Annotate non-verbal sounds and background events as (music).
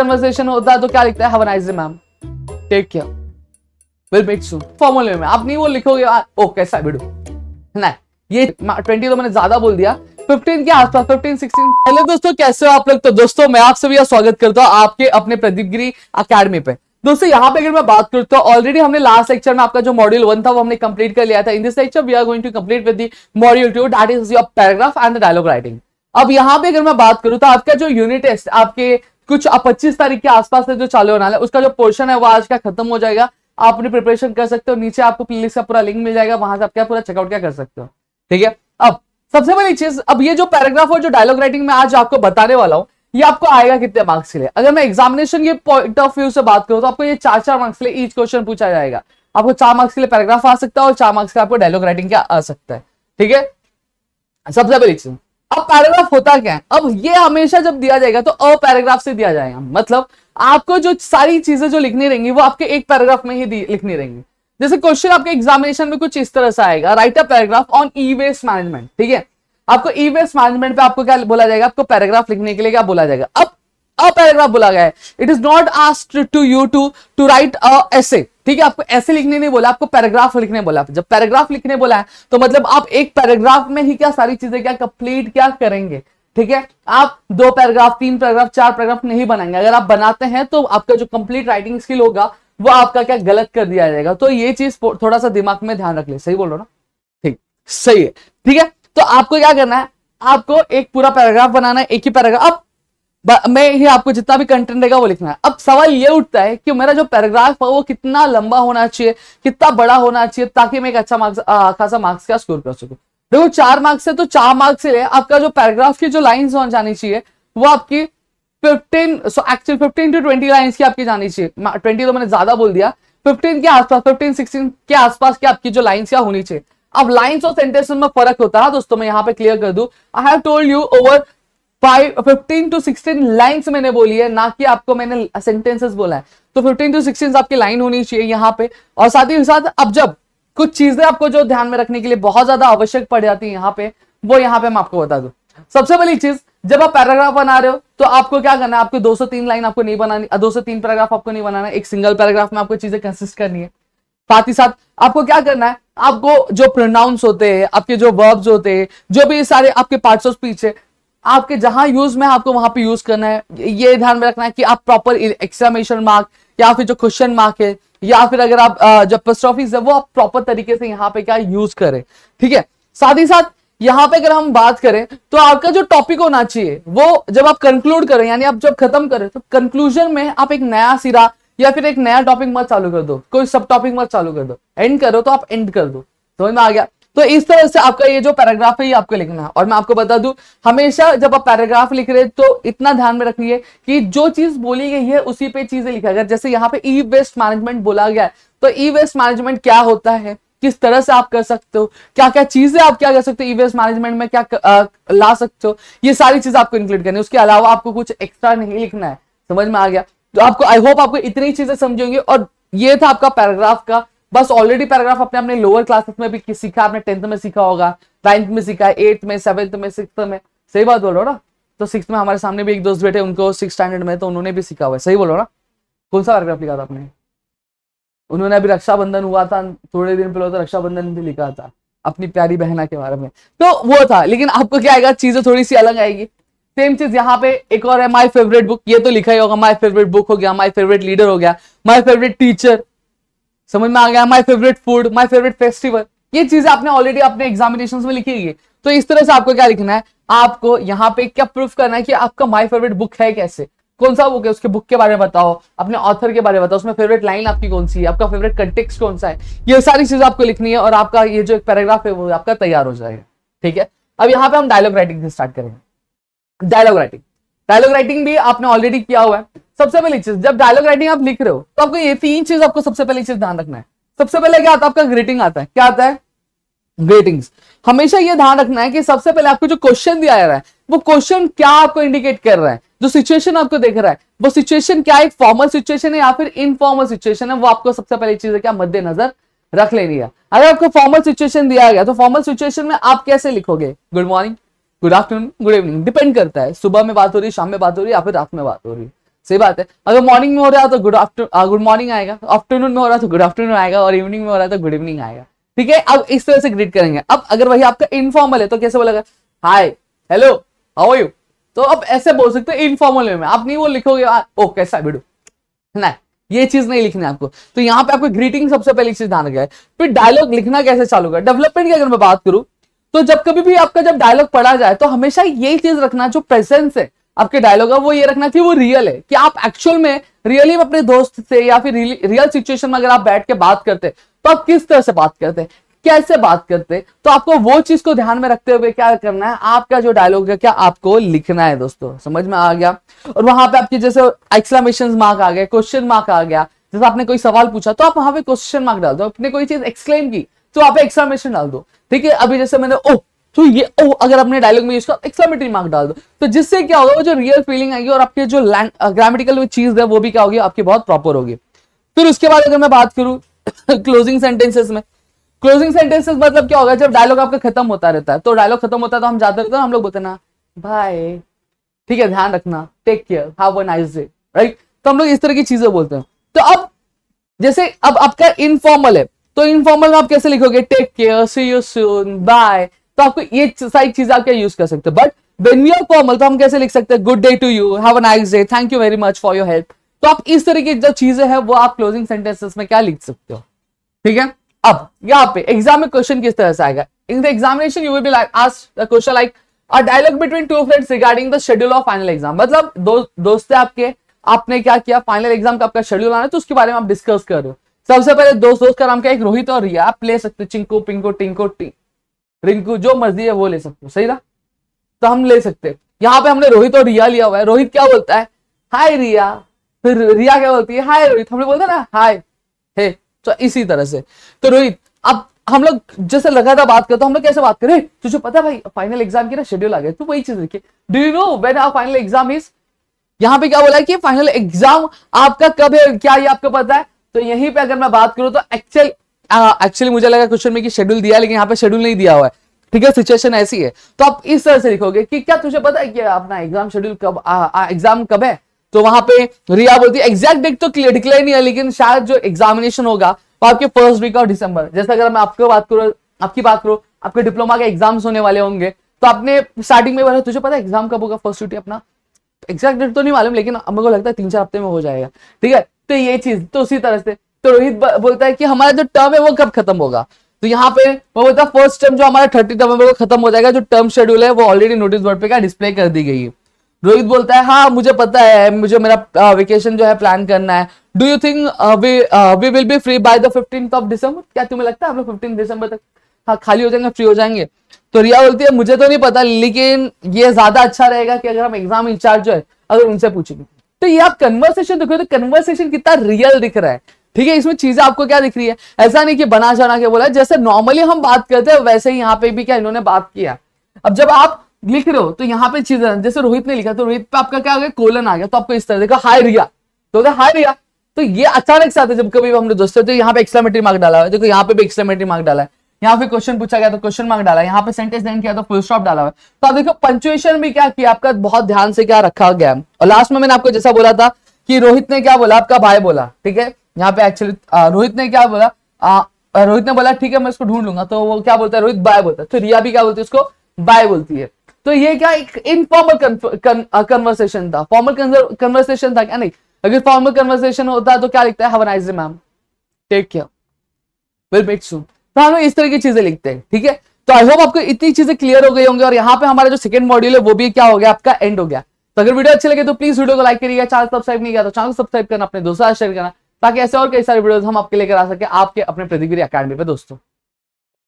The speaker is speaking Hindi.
कन्वर्सेशन होता है तो क्या लिखता है have nice ma'am take care will meet soon formal में आप नहीं वो लिखोगे ओ oh, कैसा बेडू नहीं ये ट्वेंटी तो मैंने ज्यादा बोल दिया 15 के आसपास 15 16 हेलो दोस्तों कैसे हो आप लोग तो दोस्तों मैं आप सभी का स्वागत करता हूँ आपके अपने प्रदीप गिरी अकेडमी पे दोस्तों यहाँ पे अगर मैं बात करता हूँ ऑलरेडी हमने लास्ट लेक्चर में आपका जो मॉड्यूल वन था वो हमने कंप्लीट कर लिया था in this lecture we are going to complete with the module two that is your paragraph and the dialogue writing अब यहाँ पे अगर मैं बात करूँ तो आपका जो यूनिट टेस्ट आपके कुछ पच्चीस तारीख के आसपास से जो चालू होना है उसका जो पोर्शन है वो आज का खत्म हो जाएगा आप अपनी प्रिपरेशन कर सकते हो नीचे आपको प्लेलिस्ट का पूरा लिंक मिल जाएगा वहां से आप क्या पूरा चेकआउट क्या कर सकते हो ठीक है अब सबसे बड़ी चीज अब ये जो पैराग्राफ और जो डायलॉग राइटिंग में आज आपको बताने वाला हूँ ये आपको आएगा कितने मार्क्स के लिए अगर मैं एग्जामिनेशन के पॉइंट ऑफ व्यू से बात करूँ तो आपको ये चार चार मार्क्स के लिए ईच क्वेश्चन पूछा जाएगा आपको चार मार्क्स के लिए पैराग्राफ आ सकता है और चार मार्क्स के आपको डायलॉग राइटिंग क्या आ सकता है ठीक है सबसे बड़ी चीज अब पैराग्राफ होता क्या है अब ये हमेशा जब दिया जाएगा तो अ पैराग्राफ से दिया जाएगा मतलब आपको जो सारी चीजें जो लिखनी रहेंगी वो आपके एक पैराग्राफ में ही लिखनी रहेंगी जैसे क्वेश्चन आपके एग्जामिनेशन में कुछ इस तरह से आएगा write a paragraph on e waste management ठीक है आपको ई वेस्ट मैनेजमेंट पे आपको क्या बोला जाएगा आपको पैराग्राफ लिखने के लिए क्या बोला जाएगा अब अ पैराग्राफ बोला गया है it is not asked to you to to write a essay ठीक है आपको ऐसे लिखने नहीं बोला आपको पैराग्राफ लिखने बोला जब पैराग्राफ लिखने बोला है तो मतलब आप एक पैराग्राफ में ही क्या सारी चीजें क्या कंप्लीट क्या करेंगे ठीक है आप दो पैराग्राफ तीन पैराग्राफ चार पैराग्राफ नहीं बनाएंगे अगर आप बनाते हैं तो आपका जो कंप्लीट राइटिंग स्किल होगा वो आपका क्या गलत कर दिया जाएगा तो ये चीज थोड़ा सा दिमाग में ध्यान रख ले सही बोल रहा ना ठीक सही है ठीक है तो आपको क्या करना है आपको एक पूरा पैराग्राफ बनाना है एक ही पैराग्राफ आप मैं ही आपको जितना भी कंटेंट देगा वो लिखना है अब सवाल ये उठता है कि मेरा जो पैराग्राफ है वो कितना लंबा होना चाहिए कितना बड़ा होना चाहिए ताकि मैं एक अच्छा मार्क्स खासा मार्क्स का स्कोर कर सकूं देखो चार मार्क्स है तो चार मार्क्स से आपका जो पैराग्राफ की जो लाइन्स होनी जानी चाहिए वो आपकी fifteen so actually fifteen to twenty lines की आपकी जानी चाहिए ट्वेंटी तो मैंने ज्यादा बोल दिया फिफ्टीन के आसपास फिफ्टीन सिक्सटीन के आसपास की आपकी जो लाइन्स क्या होनी चाहिए अब लाइन्स और सेंटेंस में फर्क होता है हाँ दोस्तों मैं यहाँ पे क्लियर कर दू I have told you over five fifteen to sixteen line मैंने बोली है ना कि आपको मैंने सेंटेंसेस बोला है तो फिफ्टीन टू सिक्सटीन आपकी लाइन होनी चाहिए यहाँ पे और साथ ही साथ अब जब कुछ चीजें आपको जो ध्यान में रखने के लिए बहुत ज्यादा आवश्यक पड़ जाती है यहाँ पे वो यहाँ पे मैं आपको बता दू सबसे पहली चीज जब आप पैराग्राफ बना रहे हो तो आपको क्या करना है आपको तीन लाइन आपको नहीं बनानी तीन पैराग्राफ आपको नहीं बनाना एक सिंगल पैराग्राफ में आपको चीजें कंसिस्ट करनी है साथ ही साथ आपको क्या करना है आपको जो प्रोनाउंस होते हैं आपके जो वर्ब्स होते हैं जो भी सारे आपके पार्ट्स ऑफ स्पीच है आपके जहां यूज में आपको वहां पे यूज करना है ये ध्यान में रखना है कि आप प्रॉपर एक्सामेशन मार्क या फिर जो क्वेश्चन मार्क है या फिर अगर आप जो पस्ट्रॉफिक्स है वो आप प्रॉपर तरीके से यहाँ पे क्या यूज करें ठीक है साथ ही साथ यहाँ पे अगर हम बात करें तो आपका जो टॉपिक होना चाहिए वो जब आप कंक्लूड करें यानी आप जब खत्म करें तो कंक्लूजन में आप एक नया सिरा या फिर एक नया टॉपिक मत चालू कर दो कोई सब टॉपिक मत चालू कर दो एंड करो तो आप एंड कर दो समझ में आ गया तो इस तरह से आपका ये जो पैराग्राफ है ये आपको लिखना है और मैं आपको बता दूं हमेशा जब आप पैराग्राफ लिख रहे हैं तो इतना ध्यान में रखिए कि जो चीज बोली गई है उसी पे चीजें लिखा अगर जैसे यहाँ पे ई वेस्ट मैनेजमेंट बोला गया है तो ई वेस्ट मैनेजमेंट क्या होता है किस तरह से आप कर सकते हो क्या क्या चीजें आप क्या कर सकते हो ई वेस्ट मैनेजमेंट में क्या ला सकते हो ये सारी चीज आपको इंक्लूड करनी है उसके अलावा आपको कुछ एक्स्ट्रा नहीं लिखना है समझ में आ गया तो आपको आई होप आपको इतनी चीजें समझेंगे और ये था आपका पैराग्राफ का बस ऑलरेडी पैराग्राफ अपने अपने लोअर क्लासेस में भी सीखा आपने टेंथ में सीखा होगा नाइन्थ में सीखा एट्थ में सेवन्थ में सिक्स में सही बात बोलो ना तो सिक्स में हमारे सामने भी एक दोस्त बैठे उनको सिक्स स्टैंडर्ड में तो उन्होंने भी सीखा हुआ है सही बोलो ना कौन सा पैराग्राफ लिखा था आपने उन्होंने अभी रक्षाबंधन हुआ था थोड़े दिन पहले तो रक्षाबंधन भी लिखा था अपनी प्यारी बहना के बारे में तो वो था लेकिन आपको क्या आएगा चीजें थोड़ी सी अलग आएगी सेम चीज यहाँ पे एक और है माय फेवरेट बुक ये तो लिखा ही होगा माय फेवरेट बुक हो गया माय फेवरेट लीडर हो गया माय फेवरेट टीचर समझ में आ गया my favourite food my favourite festival ये चीजें आपने ऑलरेडी अपने एग्जामिनेशन में लिखी हुई है तो इस तरह से आपको क्या लिखना है आपको यहाँ पे क्या प्रूफ करना है कि आपका माई फेवरेट बुक है कैसे कौन सा बुक है उसके बुक के बारे में बताओ अपने ऑथर के बारे में बताओ उसमें फेवरेट लाइन आपकी कौन सी है आपका फेवरेट कंटेक्स कौन सा है ये सारी चीज आपको लिखनी है और आपका ये जो एक पैराग्राफ है वो आपका तैयार हो जाएगा ठीक है अब यहाँ पे हम डायलॉग राइटिंग से स्टार्ट करेंगे डायलॉग राइटिंग डायलॉग राइटिंग भी आपने ऑलरेडी किया हुआ है सबसे पहली चीज जब डायलॉग राइटिंग आप लिख रहे हो तो आपको ये तीन चीज आपको सबसे पहली चीज ध्यान रखना है सबसे पहले क्या आता है आपका ग्रीटिंग आता है क्या आता है ग्रीटिंग्स हमेशा ये ध्यान रखना है कि सबसे पहले आपको जो क्वेश्चन दिया जा रहा है वो क्वेश्चन क्या आपको इंडिकेट कर रहा है जो सिचुएशन आपको देख रहा है वो सिचुएशन क्या एक फॉर्मल सिचुएशन है या फिर इनफॉर्मल सिचुएशन है वो आपको सबसे पहली चीज है क्या मद्देनजर रख लेनी है अगर आपको फॉर्मल सिचुएशन दिया गया तो फॉर्मल सिचुएशन में आप कैसे लिखोगे good morning good afternoon good evening depend करता है सुबह में बात हो रही है शाम में बात हो रही है या फिर रात में बात हो रही है सही बात है अगर मॉर्निंग में हो रहा है तो गुड आफ्टर गुड मॉर्निंग आएगा आफ्टरनून में हो रहा है तो गुड आफ्टरनून आएगा और इवनिंग में हो रहा है तो गुड इवनिंग आएगा ठीक है अब इस तरह से ग्रीट करेंगे अब अगर वही आपका इनफॉर्मल है तो कैसे बोलेगा हाय हेलो हाउ यू तो आप ऐसे बोल सकते हो इनफॉर्मल में आप नहीं वो लिखोगे ओ कैसा बिडो ना ये चीज नहीं लिखनी आपको तो यहाँ पे आपको ग्रीटिंग सबसे पहले चीज ध्यान रखा है फिर डायलॉग लिखना कैसे चालू कर डेवलपमेंट की अगर मैं बात करूँ तो जब कभी भी आपका जब डायलॉग पढ़ा जाए तो हमेशा यही चीज रखना जो प्रेजेंस है आपके डायलॉग है वो ये रखना कि वो रियल है कि आप एक्चुअल में रियली अपने दोस्त से या फिर रियल सिचुएशन में अगर आप बैठ के बात करते तो आप किस तरह से बात करते कैसे बात करते तो आपको वो चीज को ध्यान में रखते हुए क्या करना है आपका जो डायलॉग है क्या आपको लिखना है दोस्तों समझ में आ गया और वहां पे आपके जैसे एक्सलामेशन मार्क आ गए क्वेश्चन मार्क आ गया जैसे आपने कोई सवाल पूछा तो आप वहां पे क्वेश्चन मार्क डाल दो आपने कोई चीज एक्सक्लेम की तो आप एक्सामेशन डाल दो ठीक है अभी जैसे मैंने ओ तो ये ओ अगर अपने डायलॉग में यूज इसका एक्सामेटरी मार्क डाल दो तो जिससे क्या होगा वो जो रियल फीलिंग आएगी और आपके जो ग्रामेटिकल uh, चीज है वो भी क्या होगी आपकी बहुत प्रॉपर होगी फिर उसके बाद अगर मैं बात करूं क्लोजिंग (coughs) सेंटेंसेस में क्लोजिंग सेंटेंसेस मतलब क्या होगा जब डायलॉग आपका खत्म होता रहता है तो डायलॉग खत्म होता है तो हम जाते रहते तो हैं हम लोग बोलते ना भाई ठीक है ध्यान रखना take care have a nice day right तो हम लोग इस तरह की चीजें बोलते हैं तो अब जैसे अब आपका इनफॉर्मल है तो इनफॉर्मल में आप कैसे लिखोगे take care see you soon bye तो आपको ये सारी चीजें आप क्या यूज कर सकते हो बट वेन यूर फॉर्मल तो हम कैसे लिख सकते हैं good day to you have a nice day thank you very much for your help तो आप इस तरह की जो चीजें हैं वो आप क्लोजिंग सेंटेंसेस में क्या लिख सकते हो ठीक है अब यहाँ पे एग्जाम में क्वेश्चन किस तरह से आएगा in the examination you will be like the question like a dialogue between two friends regarding the schedule of final exam मतलब दो दोस्त है आपके आपने क्या किया फाइनल एग्जाम का आपका शेड्यूल आना तो उसके बारे में आप डिस्कस कर रहे हो सबसे पहले दोस्त दोस्त का नाम क्या एक रोहित और रिया आप ले सकते हो चिंकू पिंकू टिंको टी रिंकू जो मर्जी है वो ले सकते हो सही ना तो हम ले सकते हैं यहाँ पे हमने रोहित और रिया लिया हुआ है रोहित क्या बोलता है हाय रिया फिर रिया क्या बोलती है हाय रोहित हम लोग बोलते हैं ना हाय हे तो इसी तरह से तो रोहित अब हम लोग जैसे लगातार बात करते हम लोग कैसे बात करें तुझे पता भाई फाइनल एग्जाम की ना शेड्यूल आ गया तू वही चीज देखिए do you know when are final exam is यहाँ पे क्या बोला है कि फाइनल एग्जाम आपका कब है क्या ये आपको पता है तो यहीं पे अगर मैं बात करूं तो एक्चुअल एक्चुअली मुझे लगा क्वेश्चन में कि शेड्यूल दिया लेकिन यहाँ पे शेड्यूल नहीं दिया हुआ है ठीक है सिचुएशन ऐसी है तो आप इस तरह से लिखोगे कि क्या तुझे पता है कि अपना एग्जाम शेड्यूल कब एग्जाम कब है तो वहां पे रिया बोलती है एग्जैक्ट डेट तो क्लियर डिक्लेयर नहीं है लेकिन शायद जो एग्जामिनेशन होगा वो आपके फर्स्ट वीक ऑफ दिसंबर जैसे अगर मैं आपको बात करूँ आपकी बात करूँ आपके डिप्लोमा के एग्जाम्स होने वाले होंगे तो आपने स्टार्टिंग में बोला तुझे पता है एग्जाम कब होगा फर्स्ट ड्यूटी अपना एग्जैक्ट डेट तो नहीं मालूम लेकिन मेरे को लगता है तीन चार हफ्ते में हो जाएगा ठीक है तो ये चीज तो उसी तरह से तो रोहित बोलता है कि हमारा जो टर्म है वो कब खत्म होगा तो यहाँ पे वो बोलता है फर्स्ट टर्म जो हमारा थर्टी नवंबर को खत्म हो जाएगा जो टर्म शेड्यूल है वो ऑलरेडी नोटिस बोर्ड पे क्या डिस्प्ले कर दी गई है रोहित बोलता है हाँ मुझे पता है मुझे मेरा वेकेशन जो है प्लान करना है do you think we we will be free by the fifteen of December क्या तुम्हें लगता है हम लोग फिफ्टीन दिसंबर तक हाँ खाली हो जाएंगे फ्री हो जाएंगे तो रिया बोलती है मुझे तो नहीं पता लेकिन ये ज्यादा अच्छा रहेगा कि अगर हम एग्जाम इंचार्ज जो है अगर उनसे पूछेंगे तो ये आप कन्वर्सेशन देखो तो कन्वर्सेशन कितना रियल दिख रहा है ठीक है इसमें चीजें आपको क्या दिख रही है ऐसा नहीं कि बना जना के बोला जैसे नॉर्मली हम बात करते हैं वैसे ही यहाँ पे भी क्या इन्होंने बात किया अब जब आप लिख रहे हो तो यहाँ पे चीजें जैसे रोहित ने लिखा तो रोहित पे आपका क्या हो गया कोलन आ गया तो आपको इस तरह देखा हाय रिया तो हाय रिया तो ये अचानक से आते है जब कभी हमने दोस्तों तो यहाँ पे एक्सलामेटरी मार्क डाला है देखो यहाँ पे भी एक्सलामेटरी मार्क डाला है यहाँ पे क्वेश्चन पूछा गया तो क्वेश्चन मार्क डाला यहाँ पे सेंटेंस एंड किया तो फुल स्टॉप डाला हुआ तो आप देखो पंचुएशन भी क्या किया आपका बहुत ध्यान से क्या रखा गया और लास्ट में मैंने आपको जैसा बोला था कि रोहित ने क्या बोला आपका भाई बोला ठीक है यहाँ पे एक्चुअली रोहित ने क्या बोला आ, रोहित ने बोला ठीक है मैं इसको ढूंढ लूंगा तो वो क्या बोलता है रोहित बाय बोलता है तो रिया भी क्या बोलती है उसको बाय बोलती है तो ये क्या एक इनफॉर्मल कन्वर्सेशन था फॉर्मल कन्वर्सेशन था क्या नहीं अगर फॉर्मल कन्वर्सेशन होता तो क्या लिखता है have ma'am take care will met soon तो हम इस तरह की चीजें लिखते हैं ठीक है तो आई होप आपको इतनी चीजें क्लियर हो गई होंगी और यहाँ पे हमारा जो सेकंड मॉड्यूल है वो भी क्या हो गया आपका एंड हो गया तो अगर वीडियो अच्छे लगे तो प्लीज वीडियो को लाइक करिएगा चैनल सब्सक्राइब नहीं किया तो चैनल सब्सक्राइब करना अपने दोस्तों शेयर करना ताकि ऐसे और कई सारे वीडियो हम आपके लेकर आ सके आपके अपने प्रतिक्रिया अकेडमी पे दोस्तों